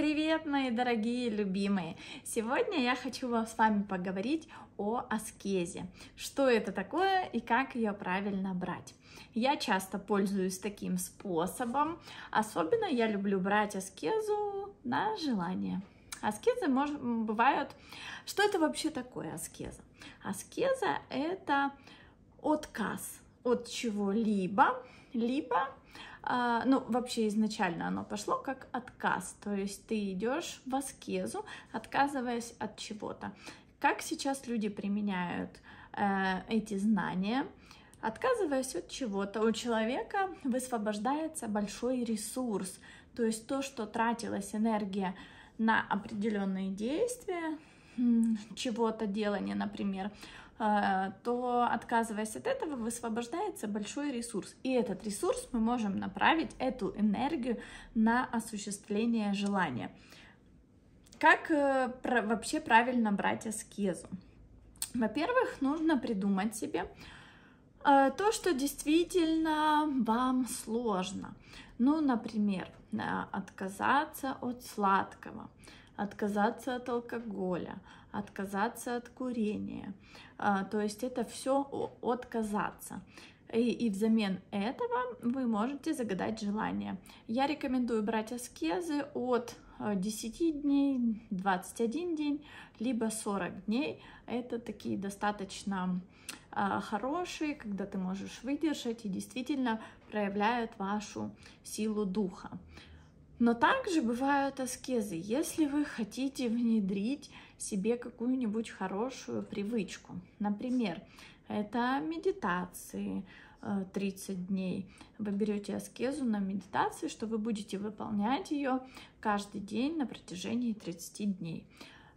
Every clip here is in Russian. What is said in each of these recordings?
Привет, мои дорогие любимые! Сегодня я хочу с вами поговорить о аскезе. Что это такое и как ее правильно брать. Я часто пользуюсь таким способом. Особенно я люблю брать аскезу на желание. Аскезы мож, бывают... Что это вообще такое аскеза? Аскеза – это отказ от чего-либо, либо, либо а, ну, вообще изначально оно пошло как отказ, то есть ты идешь в аскезу, отказываясь от чего-то. Как сейчас люди применяют э, эти знания? Отказываясь от чего-то, у человека высвобождается большой ресурс, то есть то, что тратилась энергия на определенные действия, чего-то делания, например, а, то отказываясь от этого, высвобождается большой ресурс. И этот ресурс мы можем направить, эту энергию, на осуществление желания. Как э, вообще правильно брать аскезу? Во-первых, нужно придумать себе э, то, что действительно вам сложно. Ну, например, э, отказаться от сладкого – отказаться от алкоголя, отказаться от курения. А, то есть это все отказаться. И, и взамен этого вы можете загадать желание. Я рекомендую брать аскезы от 10 а, дней, 21 день, либо 40 дней. Это такие достаточно а, хорошие, когда ты можешь выдержать и действительно проявляют вашу силу духа. Но также бывают аскезы. Если вы хотите внедрить себе какую-нибудь хорошую привычку, например, это медитации 30 э, дней, вы берете аскезу на медитации, что вы будете выполнять ее каждый день на протяжении 30 дней.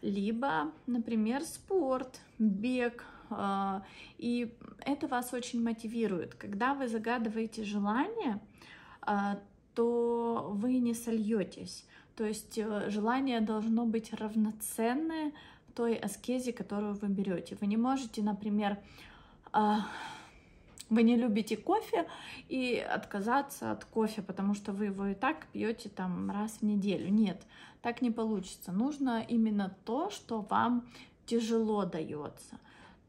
Либо, например, спорт, бег, э, и это вас очень мотивирует. Когда вы загадываете желание, э, то вы не сольетесь. То есть э, желание должно быть равноценное той аскезе, которую вы берете. Вы не можете, например, а, вы не любите кофе и отказаться от кофе, потому что вы его и так пьете там раз в неделю. Нет, так не получится. Нужно именно то, что вам тяжело дается.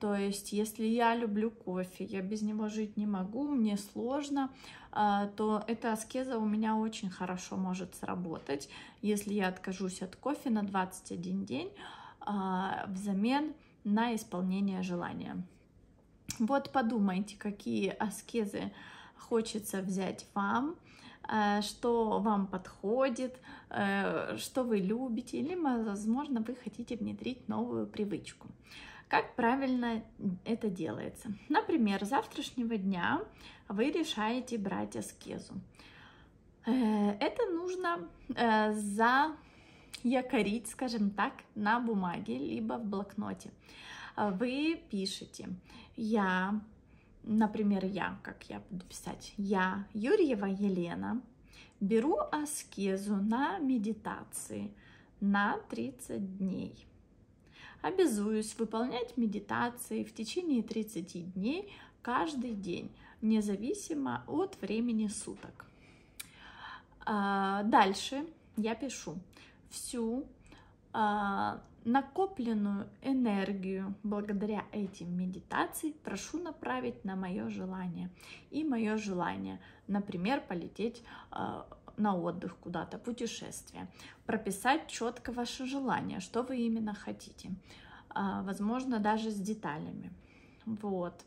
То есть, если я люблю кофе, я без него жить не могу, мне сложно, а, то эта аскеза у меня очень хорошо может сработать. Если я откажусь от кофе на 21 день а, взамен на исполнение желания. Вот подумайте, какие аскезы хочется взять вам, а, что вам подходит, что вы любите, или, возможно, вы хотите внедрить новую привычку. Как правильно это делается? Например, завтрашнего дня вы решаете брать аскезу. Э, это нужно э, заякорить, скажем так, на бумаге, либо в блокноте. Вы пишете «Я», например, «Я», как я буду писать, «Я, Юрьева Елена, беру аскезу на медитации на 30 дней». Обязуюсь выполнять медитации в течение 30 дней каждый день, независимо от времени суток. А, дальше я пишу всю а, накопленную энергию благодаря этим медитациям прошу направить на мое желание. И мое желание, например, полететь а, на отдых куда-то, путешествие. Прописать четко ваше желание, что вы именно хотите. А, возможно, даже с деталями. Вот.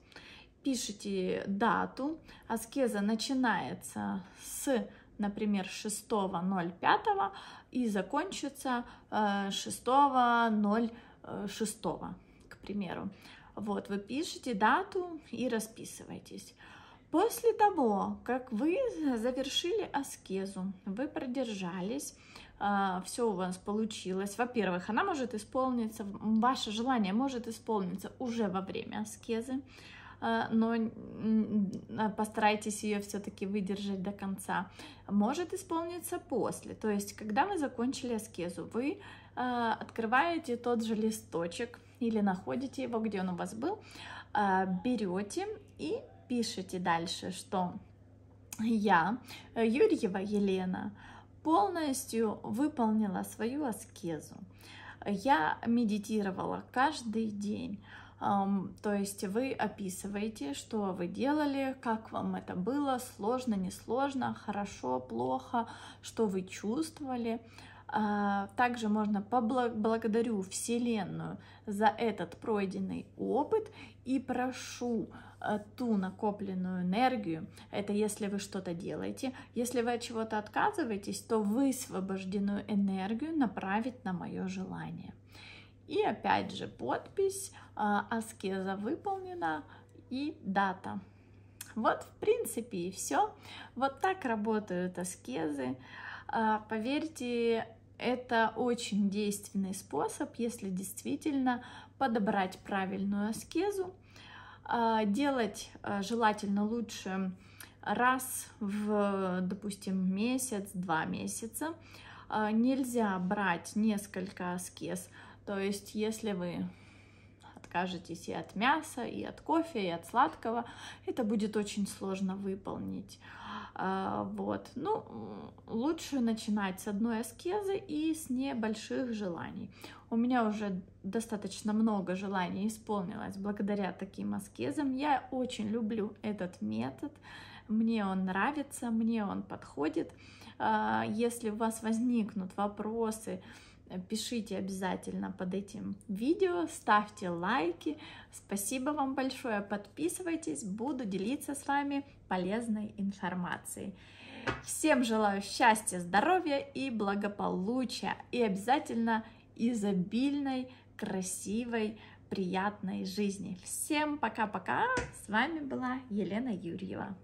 Пишите дату. Аскеза начинается с например, 6.05 и закончится 6.06, э, к примеру. Вот, вы пишете дату и расписываетесь. После того, как вы завершили аскезу, вы продержались, а, все у вас получилось. Во-первых, она может исполниться, ваше желание может исполниться уже во время аскезы, а, но а, постарайтесь ее все-таки выдержать до конца. Может исполниться после, то есть, когда вы закончили аскезу, вы открываете тот же листочек или находите его, где он у вас был, берете и пишете дальше, что я, э, Юрьева Елена, полностью выполнила свою аскезу. Я медитировала каждый день. То есть вы описываете, что вы делали, как вам это было, сложно, несложно, хорошо, плохо, что вы чувствовали. А, также можно поблагодарю Вселенную за этот пройденный опыт и прошу Э, ту накопленную энергию, это если вы что-то делаете, если вы от чего-то отказываетесь, то высвобожденную энергию направить на мое желание. И опять же подпись, э, аскеза выполнена и дата. Вот, в принципе, и все. Вот так работают аскезы. Э, поверьте, это очень действенный способ, если действительно подобрать правильную аскезу, а, делать а, желательно лучше раз в, допустим, месяц, два месяца. А, нельзя брать несколько аскез. То есть, если вы откажетесь и от мяса, и от кофе, и от сладкого, это будет очень сложно выполнить. А, вот. Ну, лучше начинать с одной аскезы и с небольших желаний. У меня уже достаточно много желаний исполнилось благодаря таким аскезам. Я очень люблю этот метод. Мне он нравится, мне он подходит. А, если у вас возникнут вопросы, пишите обязательно под этим видео, ставьте лайки. Спасибо вам большое, подписывайтесь, буду делиться с вами полезной информацией. Всем желаю счастья, здоровья и благополучия, и обязательно изобильной, красивой, приятной жизни. Всем пока-пока, с вами была Елена Юрьева.